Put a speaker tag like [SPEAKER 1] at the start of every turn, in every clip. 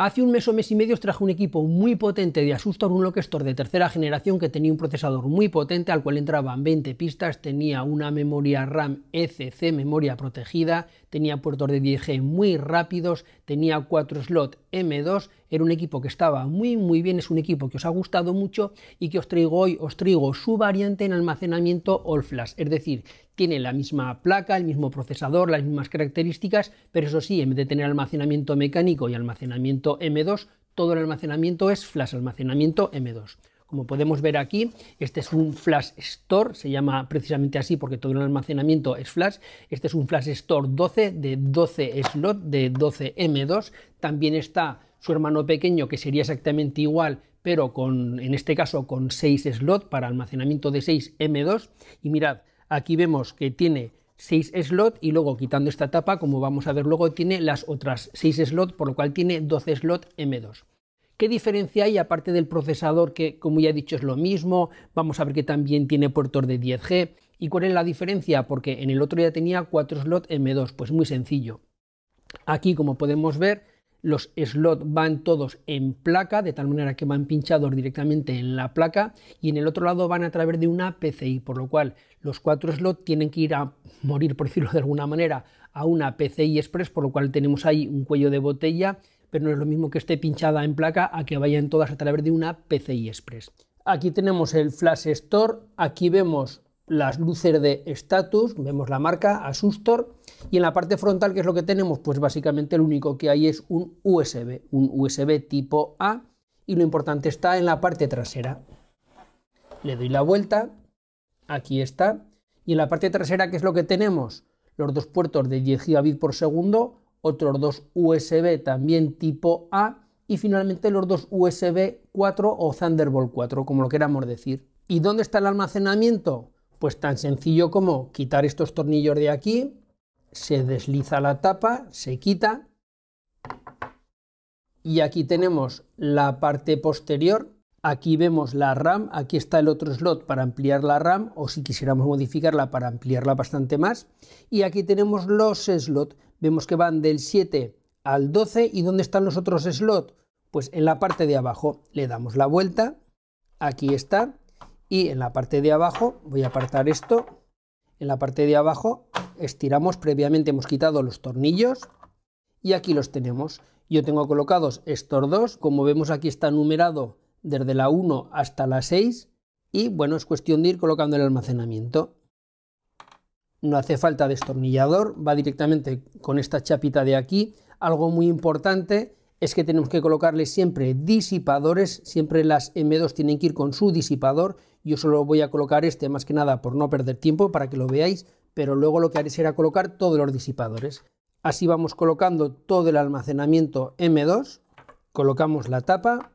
[SPEAKER 1] Hace un mes o mes y medio os traje un equipo muy potente de Asustor, un Lockstore de tercera generación que tenía un procesador muy potente al cual entraban 20 pistas, tenía una memoria RAM ECC, memoria protegida, tenía puertos de 10G muy rápidos, tenía 4 slot M2, era un equipo que estaba muy muy bien, es un equipo que os ha gustado mucho y que os traigo hoy, os traigo su variante en almacenamiento All Flash, es decir, tiene la misma placa, el mismo procesador, las mismas características, pero eso sí, en vez de tener almacenamiento mecánico y almacenamiento M2, todo el almacenamiento es flash almacenamiento M2. Como podemos ver aquí, este es un flash store, se llama precisamente así porque todo el almacenamiento es flash. Este es un flash store 12 de 12 slot de 12 M2. También está su hermano pequeño que sería exactamente igual, pero con, en este caso con 6 slot para almacenamiento de 6 M2. Y mirad, Aquí vemos que tiene 6 slots y luego quitando esta tapa, como vamos a ver luego, tiene las otras 6 slots, por lo cual tiene 12 slots M2. ¿Qué diferencia hay aparte del procesador que, como ya he dicho, es lo mismo? Vamos a ver que también tiene puertos de 10G. ¿Y cuál es la diferencia? Porque en el otro ya tenía 4 slots M2, pues muy sencillo. Aquí, como podemos ver, los slots van todos en placa, de tal manera que van pinchados directamente en la placa, y en el otro lado van a través de una PCI, por lo cual los cuatro slots tienen que ir a morir, por decirlo de alguna manera, a una PCI Express, por lo cual tenemos ahí un cuello de botella, pero no es lo mismo que esté pinchada en placa a que vayan todas a través de una PCI Express. Aquí tenemos el Flash Store, aquí vemos las luces de status, vemos la marca Asustor, y en la parte frontal, ¿qué es lo que tenemos? Pues básicamente lo único que hay es un USB, un USB tipo A, y lo importante está en la parte trasera. Le doy la vuelta, aquí está, y en la parte trasera, ¿qué es lo que tenemos? Los dos puertos de 10 gigabits por segundo, otros dos USB también tipo A, y finalmente los dos USB 4 o Thunderbolt 4, como lo queramos decir. ¿Y dónde está el almacenamiento? Pues tan sencillo como quitar estos tornillos de aquí, se desliza la tapa, se quita y aquí tenemos la parte posterior, aquí vemos la RAM, aquí está el otro slot para ampliar la RAM o si quisiéramos modificarla para ampliarla bastante más y aquí tenemos los slots, vemos que van del 7 al 12 y ¿dónde están los otros slots? Pues en la parte de abajo le damos la vuelta, aquí está y en la parte de abajo, voy a apartar esto, en la parte de abajo estiramos previamente, hemos quitado los tornillos y aquí los tenemos. Yo tengo colocados estos dos, como vemos aquí está numerado desde la 1 hasta la 6 y bueno, es cuestión de ir colocando el almacenamiento. No hace falta destornillador, va directamente con esta chapita de aquí. Algo muy importante es que tenemos que colocarle siempre disipadores, siempre las M2 tienen que ir con su disipador. Yo solo voy a colocar este más que nada por no perder tiempo para que lo veáis pero luego lo que haré será colocar todos los disipadores. Así vamos colocando todo el almacenamiento M2, colocamos la tapa,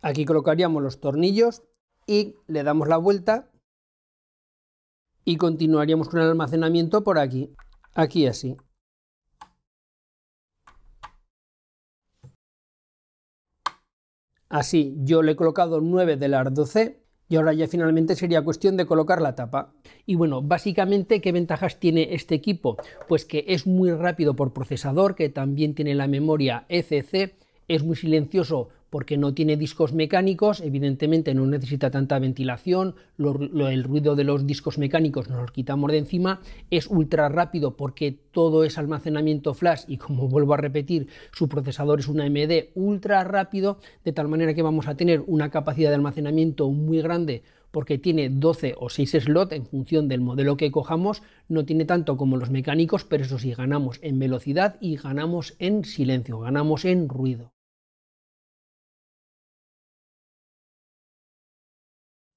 [SPEAKER 1] aquí colocaríamos los tornillos y le damos la vuelta y continuaríamos con el almacenamiento por aquí, aquí así. Así yo le he colocado 9 de las 12 y ahora ya finalmente sería cuestión de colocar la tapa. Y bueno, básicamente, ¿qué ventajas tiene este equipo? Pues que es muy rápido por procesador, que también tiene la memoria ECC, es muy silencioso porque no tiene discos mecánicos, evidentemente no necesita tanta ventilación, el ruido de los discos mecánicos nos los quitamos de encima, es ultra rápido porque todo es almacenamiento flash y como vuelvo a repetir, su procesador es un AMD ultra rápido, de tal manera que vamos a tener una capacidad de almacenamiento muy grande porque tiene 12 o 6 slots en función del modelo que cojamos, no tiene tanto como los mecánicos, pero eso sí, ganamos en velocidad y ganamos en silencio, ganamos en ruido.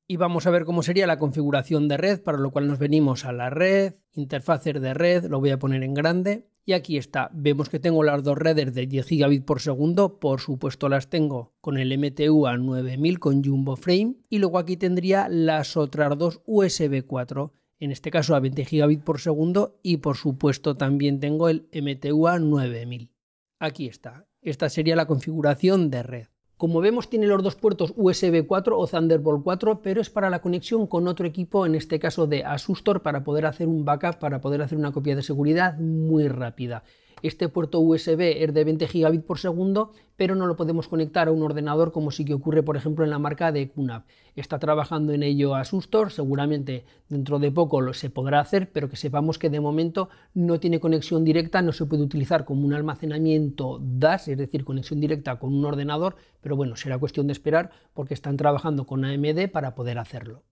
[SPEAKER 1] y vamos a ver cómo sería la configuración de red, para lo cual nos venimos a la red, interfaces de red, lo voy a poner en grande y aquí está. Vemos que tengo las dos redes de 10 gigabit por segundo, por supuesto las tengo con el MTU a 9000 con Jumbo Frame y luego aquí tendría las otras dos USB 4 en este caso a 20 gigabit por segundo y por supuesto también tengo el MTU a 9000. Aquí está. Esta sería la configuración de red. Como vemos, tiene los dos puertos USB 4 o Thunderbolt 4, pero es para la conexión con otro equipo, en este caso de Asustor, para poder hacer un backup, para poder hacer una copia de seguridad muy rápida este puerto USB es de 20 gigabit por segundo, pero no lo podemos conectar a un ordenador como sí que ocurre, por ejemplo, en la marca de QNAP. Está trabajando en ello Asustor, seguramente dentro de poco lo se podrá hacer, pero que sepamos que de momento no tiene conexión directa, no se puede utilizar como un almacenamiento DAS, es decir, conexión directa con un ordenador, pero bueno, será cuestión de esperar porque están trabajando con AMD para poder hacerlo.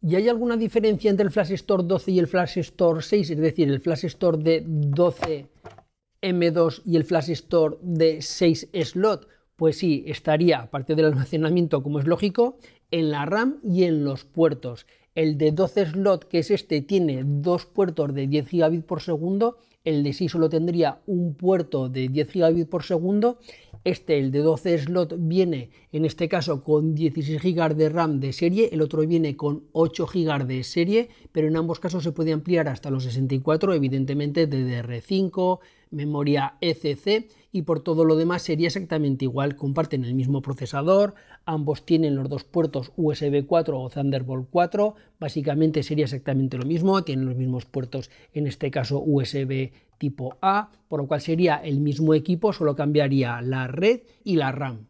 [SPEAKER 1] ¿Y hay alguna diferencia entre el Flash Store 12 y el Flash Store 6? Es decir, el Flash Store de 12 M2 y el Flash Store de 6 slot. Pues sí, estaría, a partir del almacenamiento, como es lógico, en la RAM y en los puertos. El de 12 slot, que es este, tiene dos puertos de 10 gigabit por segundo. El de 6 solo tendría un puerto de 10 Gbps por segundo este, el de 12 slot, viene en este caso con 16 GB de RAM de serie, el otro viene con 8 GB de serie, pero en ambos casos se puede ampliar hasta los 64, evidentemente DDR5, memoria ECC y por todo lo demás sería exactamente igual, comparten el mismo procesador, ambos tienen los dos puertos USB 4 o Thunderbolt 4, básicamente sería exactamente lo mismo, tienen los mismos puertos, en este caso USB tipo A, por lo cual sería el mismo equipo, solo cambiaría la red y la RAM.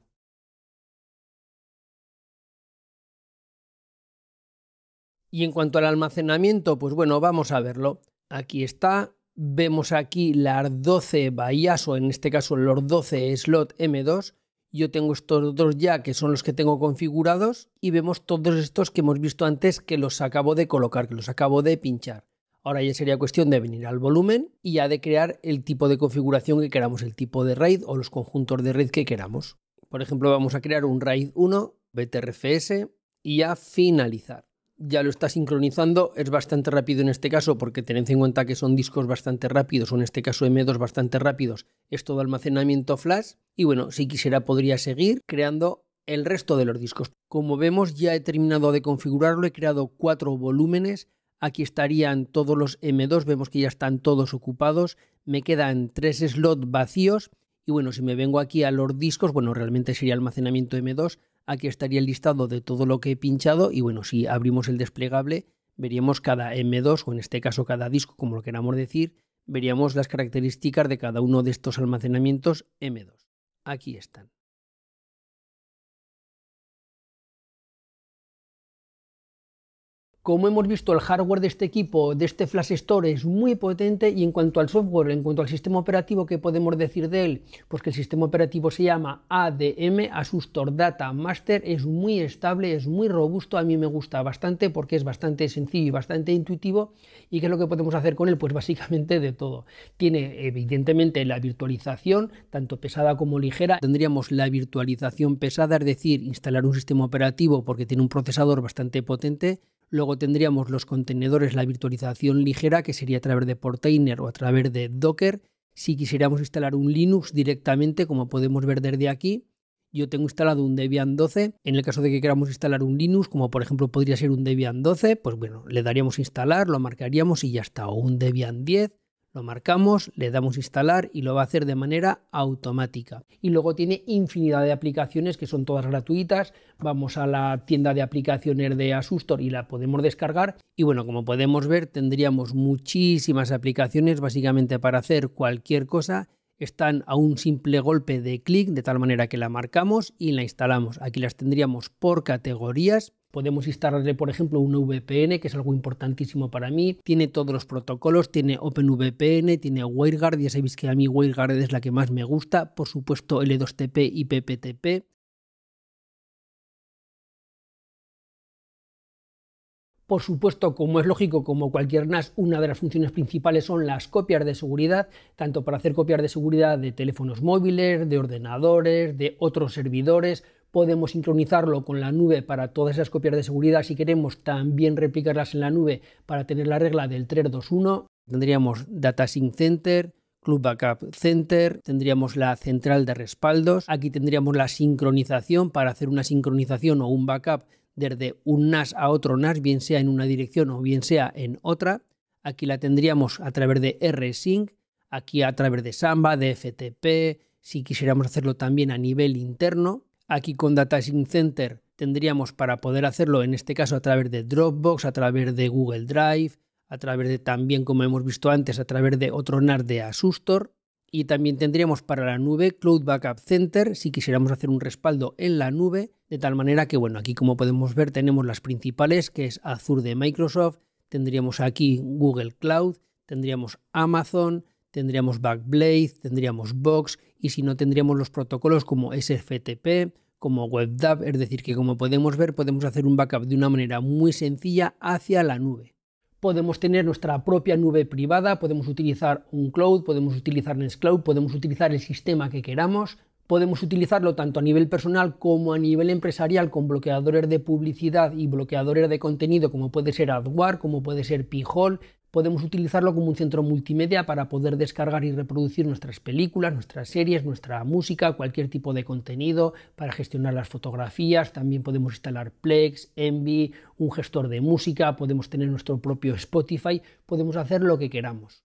[SPEAKER 1] Y en cuanto al almacenamiento, pues bueno, vamos a verlo. Aquí está Vemos aquí las 12 bahías, o en este caso los 12 slot M2. Yo tengo estos dos ya, que son los que tengo configurados, y vemos todos estos que hemos visto antes que los acabo de colocar, que los acabo de pinchar. Ahora ya sería cuestión de venir al volumen y ya de crear el tipo de configuración que queramos, el tipo de RAID o los conjuntos de RAID que queramos. Por ejemplo, vamos a crear un RAID 1, BTRFS y a finalizar ya lo está sincronizando, es bastante rápido en este caso porque tened en cuenta que son discos bastante rápidos, o en este caso M2 bastante rápidos, es todo almacenamiento flash y bueno, si quisiera podría seguir creando el resto de los discos. Como vemos ya he terminado de configurarlo, he creado cuatro volúmenes, aquí estarían todos los M2, vemos que ya están todos ocupados, me quedan tres slots vacíos y bueno, si me vengo aquí a los discos, bueno, realmente sería almacenamiento M2, Aquí estaría el listado de todo lo que he pinchado y bueno, si abrimos el desplegable, veríamos cada M2 o en este caso cada disco, como lo queramos decir, veríamos las características de cada uno de estos almacenamientos M2. Aquí están. como hemos visto, el hardware de este equipo, de este Flash Store, es muy potente y en cuanto al software, en cuanto al sistema operativo, ¿qué podemos decir de él? Pues que el sistema operativo se llama ADM, Asustor Data Master, es muy estable, es muy robusto, a mí me gusta bastante porque es bastante sencillo y bastante intuitivo. ¿Y qué es lo que podemos hacer con él? Pues básicamente de todo. Tiene evidentemente la virtualización, tanto pesada como ligera. Tendríamos la virtualización pesada, es decir, instalar un sistema operativo porque tiene un procesador bastante potente Luego tendríamos los contenedores, la virtualización ligera, que sería a través de Portainer o a través de Docker. Si quisiéramos instalar un Linux directamente, como podemos ver desde aquí, yo tengo instalado un Debian 12. En el caso de que queramos instalar un Linux, como por ejemplo podría ser un Debian 12, pues bueno, le daríamos instalar, lo marcaríamos y ya está. O un Debian 10 lo marcamos, le damos instalar y lo va a hacer de manera automática. Y luego tiene infinidad de aplicaciones que son todas gratuitas. Vamos a la tienda de aplicaciones de Asustor y la podemos descargar. Y bueno, como podemos ver, tendríamos muchísimas aplicaciones básicamente para hacer cualquier cosa están a un simple golpe de clic, de tal manera que la marcamos y la instalamos. Aquí las tendríamos por categorías podemos instalarle, por ejemplo, un VPN, que es algo importantísimo para mí. Tiene todos los protocolos, tiene OpenVPN, tiene WireGuard, ya sabéis que a mí WireGuard es la que más me gusta, por supuesto L2TP y PPTP. Por supuesto, como es lógico, como cualquier NAS, una de las funciones principales son las copias de seguridad, tanto para hacer copias de seguridad de teléfonos móviles, de ordenadores, de otros servidores, podemos sincronizarlo con la nube para todas esas copias de seguridad si queremos también replicarlas en la nube para tener la regla del 321. Tendríamos Data Sync Center, Club Backup Center, tendríamos la central de respaldos, aquí tendríamos la sincronización para hacer una sincronización o un backup desde un NAS a otro NAS, bien sea en una dirección o bien sea en otra. Aquí la tendríamos a través de RSync, aquí a través de Samba, de FTP, si quisiéramos hacerlo también a nivel interno. Aquí con Data Center tendríamos para poder hacerlo, en este caso a través de Dropbox, a través de Google Drive, a través de también, como hemos visto antes, a través de otro NAS de Asustor. Y también tendríamos para la nube Cloud Backup Center si quisiéramos hacer un respaldo en la nube, de tal manera que, bueno, aquí como podemos ver tenemos las principales, que es Azure de Microsoft, tendríamos aquí Google Cloud, tendríamos Amazon, tendríamos Backblade, tendríamos Box y si no tendríamos los protocolos como SFTP, como WebDAV, es decir, que como podemos ver podemos hacer un backup de una manera muy sencilla hacia la nube. Podemos tener nuestra propia nube privada, podemos utilizar un cloud, podemos utilizar Nextcloud, podemos utilizar el sistema que queramos, podemos utilizarlo tanto a nivel personal como a nivel empresarial con bloqueadores de publicidad y bloqueadores de contenido como puede ser AdWord, como puede ser Pijol, podemos utilizarlo como un centro multimedia para poder descargar y reproducir nuestras películas, nuestras series, nuestra música, cualquier tipo de contenido, para gestionar las fotografías, también podemos instalar Plex, Envy, un gestor de música, podemos tener nuestro propio Spotify, podemos hacer lo que queramos.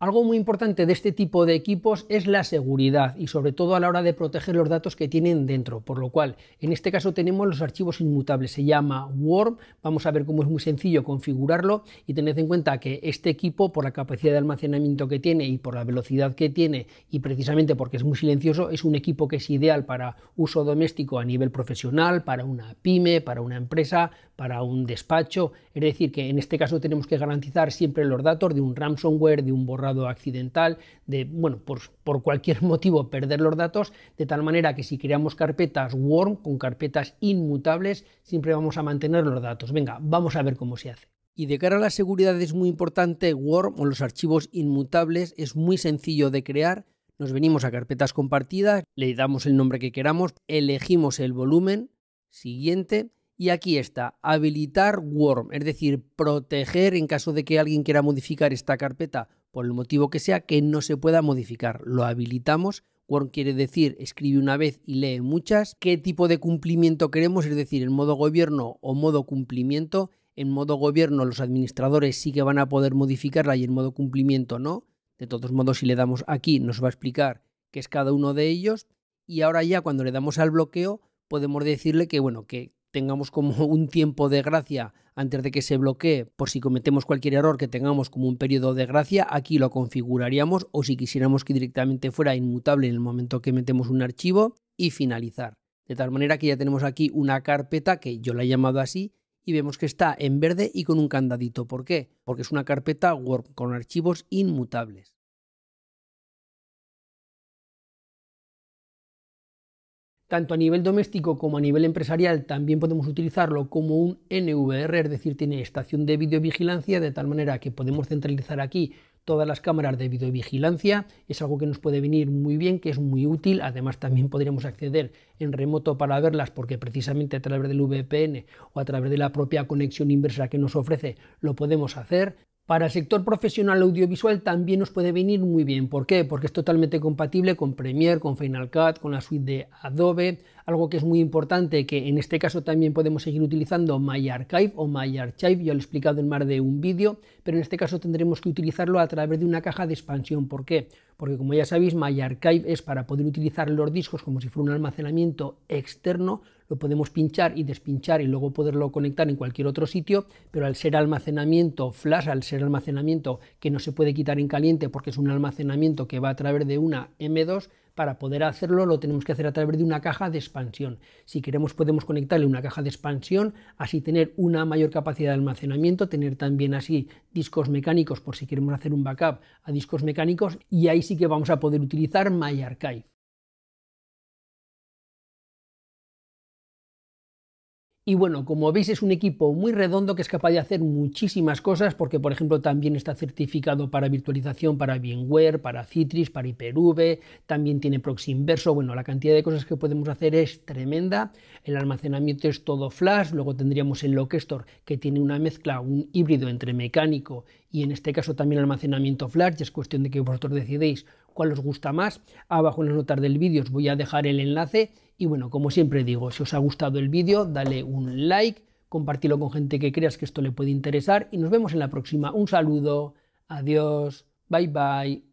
[SPEAKER 1] Algo muy importante de este tipo de equipos es la seguridad y sobre todo a la hora de proteger los datos que tienen dentro, por lo cual en este caso tenemos los archivos inmutables, se llama WORM, vamos a ver cómo es muy sencillo configurarlo y tened en cuenta que este equipo por la capacidad de almacenamiento que tiene y por la velocidad que tiene y precisamente porque es muy silencioso es un equipo que es ideal para uso doméstico a nivel profesional, para una pyme, para una empresa, para un despacho, es decir que en este caso tenemos que garantizar siempre los datos de un ransomware, de un borrador accidental, de, bueno, por, por cualquier motivo perder los datos, de tal manera que si creamos carpetas Worm con carpetas inmutables, siempre vamos a mantener los datos. Venga, vamos a ver cómo se hace. Y de cara a la seguridad es muy importante Worm o los archivos inmutables, es muy sencillo de crear. Nos venimos a carpetas compartidas, le damos el nombre que queramos, elegimos el volumen, siguiente, y aquí está, habilitar Worm, es decir, proteger en caso de que alguien quiera modificar esta carpeta por el motivo que sea, que no se pueda modificar. Lo habilitamos. Word quiere decir escribe una vez y lee muchas. ¿Qué tipo de cumplimiento queremos? Es decir, en modo gobierno o modo cumplimiento. En modo gobierno los administradores sí que van a poder modificarla y en modo cumplimiento no. De todos modos, si le damos aquí nos va a explicar qué es cada uno de ellos. Y ahora ya cuando le damos al bloqueo podemos decirle que, bueno, que tengamos como un tiempo de gracia antes de que se bloquee por si cometemos cualquier error que tengamos como un periodo de gracia, aquí lo configuraríamos o si quisiéramos que directamente fuera inmutable en el momento que metemos un archivo y finalizar. De tal manera que ya tenemos aquí una carpeta que yo la he llamado así y vemos que está en verde y con un candadito. ¿Por qué? Porque es una carpeta Word con archivos inmutables. tanto a nivel doméstico como a nivel empresarial también podemos utilizarlo como un NVR, es decir, tiene estación de videovigilancia, de tal manera que podemos centralizar aquí todas las cámaras de videovigilancia. Es algo que nos puede venir muy bien, que es muy útil. Además, también podríamos acceder en remoto para verlas, porque precisamente a través del VPN o a través de la propia conexión inversa que nos ofrece lo podemos hacer. Para el sector profesional audiovisual también nos puede venir muy bien. ¿Por qué? Porque es totalmente compatible con Premiere, con Final Cut, con la suite de Adobe. Algo que es muy importante, que en este caso también podemos seguir utilizando Archive o Archive, ya lo he explicado en más de un vídeo, pero en este caso tendremos que utilizarlo a través de una caja de expansión. ¿Por qué? Porque como ya sabéis, Archive es para poder utilizar los discos como si fuera un almacenamiento externo, lo podemos pinchar y despinchar y luego poderlo conectar en cualquier otro sitio, pero al ser almacenamiento flash, al ser almacenamiento que no se puede quitar en caliente porque es un almacenamiento que va a través de una M2, para poder hacerlo lo tenemos que hacer a través de una caja de expansión. Si queremos podemos conectarle una caja de expansión, así tener una mayor capacidad de almacenamiento, tener también así discos mecánicos por si queremos hacer un backup a discos mecánicos y ahí sí que vamos a poder utilizar MyArchive. Y bueno, como veis es un equipo muy redondo que es capaz de hacer muchísimas cosas porque por ejemplo también está certificado para virtualización para VMware, para Citrix, para Hyper-V, también tiene proxy inverso, bueno, la cantidad de cosas que podemos hacer es tremenda. El almacenamiento es todo flash, luego tendríamos el Lockstore que tiene una mezcla, un híbrido entre mecánico y en este caso también almacenamiento flash, es cuestión de que vosotros decidéis cuál os gusta más. Abajo en las notas del vídeo os voy a dejar el enlace y bueno, como siempre digo, si os ha gustado el vídeo, dale un like, compartilo con gente que creas que esto le puede interesar y nos vemos en la próxima. Un saludo, adiós, bye bye.